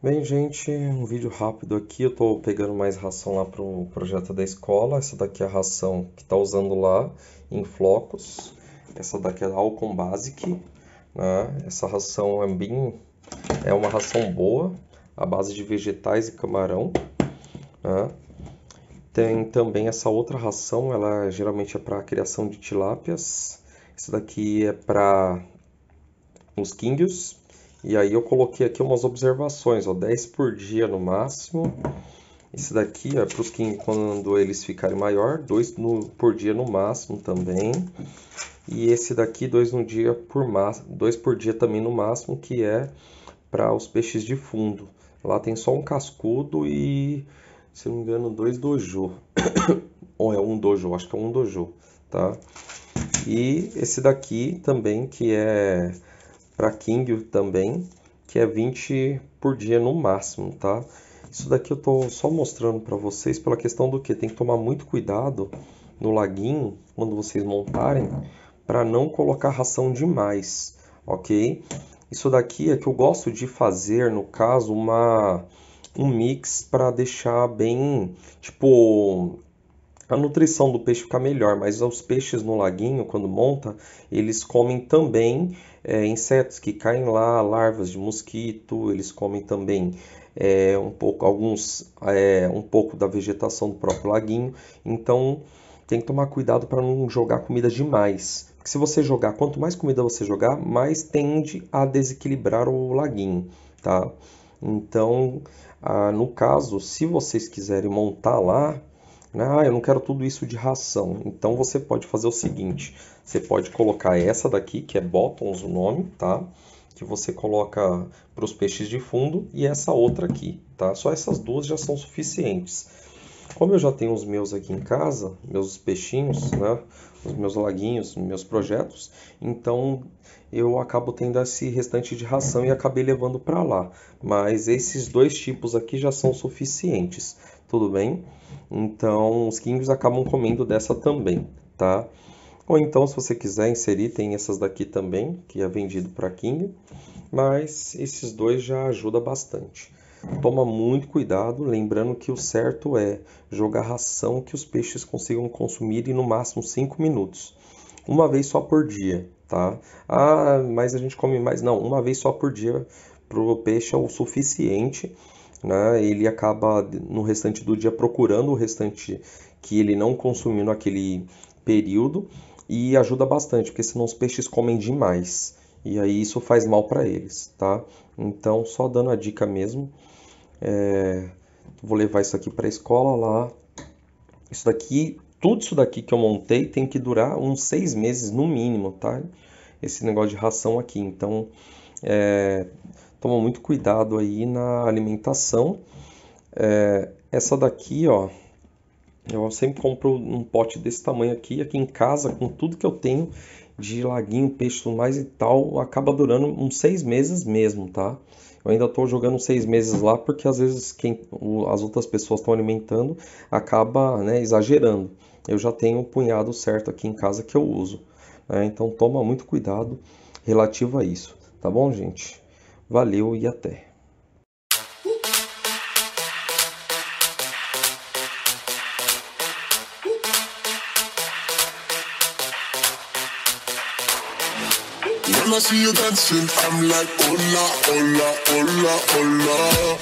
Bem, gente, um vídeo rápido aqui. Eu estou pegando mais ração lá para o projeto da escola. Essa daqui é a ração que está usando lá em flocos. Essa daqui é a Alcon Basic. Né? Essa ração é bem... É uma ração boa, à base de vegetais e camarão. Né? Tem também essa outra ração, ela geralmente é para criação de tilápias. Essa daqui é para os quíndios. E aí eu coloquei aqui umas observações, ó, 10 por dia no máximo. Esse daqui é para os que quando eles ficarem maior, 2 por dia no máximo também. E esse daqui, 2 no dia por máximo, 2 por dia também no máximo, que é para os peixes de fundo. Lá tem só um cascudo e, se não me engano, dois dojo. Ou é um dojo, acho que é um dojo, tá? E esse daqui também que é para King também, que é 20 por dia no máximo, tá? Isso daqui eu tô só mostrando para vocês pela questão do que tem que tomar muito cuidado no laguinho quando vocês montarem para não colocar ração demais, ok? Isso daqui é que eu gosto de fazer, no caso, uma um mix para deixar bem, tipo, a nutrição do peixe fica melhor, mas os peixes no laguinho, quando monta, eles comem também é, insetos que caem lá, larvas de mosquito, eles comem também é, um pouco, alguns, é, um pouco da vegetação do próprio laguinho. Então tem que tomar cuidado para não jogar comida demais. Porque se você jogar, quanto mais comida você jogar, mais tende a desequilibrar o laguinho, tá? Então, ah, no caso, se vocês quiserem montar lá, né? Ah, eu não quero tudo isso de ração. Então você pode fazer o seguinte: você pode colocar essa daqui, que é bottoms o nome, tá? Que você coloca para os peixes de fundo, e essa outra aqui, tá? Só essas duas já são suficientes. Como eu já tenho os meus aqui em casa, meus peixinhos, né? Os meus laguinhos, meus projetos, então eu acabo tendo esse restante de ração e acabei levando para lá. Mas esses dois tipos aqui já são suficientes tudo bem? Então, os quingues acabam comendo dessa também, tá? Ou então, se você quiser inserir, tem essas daqui também, que é vendido para King, mas esses dois já ajuda bastante. Toma muito cuidado, lembrando que o certo é jogar ração que os peixes consigam consumir em no máximo 5 minutos. Uma vez só por dia, tá? Ah, mas a gente come mais. Não, uma vez só por dia para o peixe é o suficiente né? Ele acaba no restante do dia procurando o restante que ele não consumiu naquele período e ajuda bastante, porque senão os peixes comem demais e aí isso faz mal para eles, tá? Então, só dando a dica mesmo, é... vou levar isso aqui para a escola lá. Isso daqui, tudo isso daqui que eu montei tem que durar uns seis meses no mínimo, tá? Esse negócio de ração aqui, então é Toma muito cuidado aí na alimentação. É, essa daqui, ó, eu sempre compro um pote desse tamanho aqui. Aqui em casa, com tudo que eu tenho de laguinho, peixe tudo mais e tal, acaba durando uns seis meses mesmo, tá? Eu ainda estou jogando seis meses lá porque às vezes quem, as outras pessoas estão alimentando acaba né, exagerando. Eu já tenho um punhado certo aqui em casa que eu uso. Né? Então toma muito cuidado relativo a isso, tá bom, gente? Valeu e até! When I see you dancing, I'm like, hola, hola, hola, hola.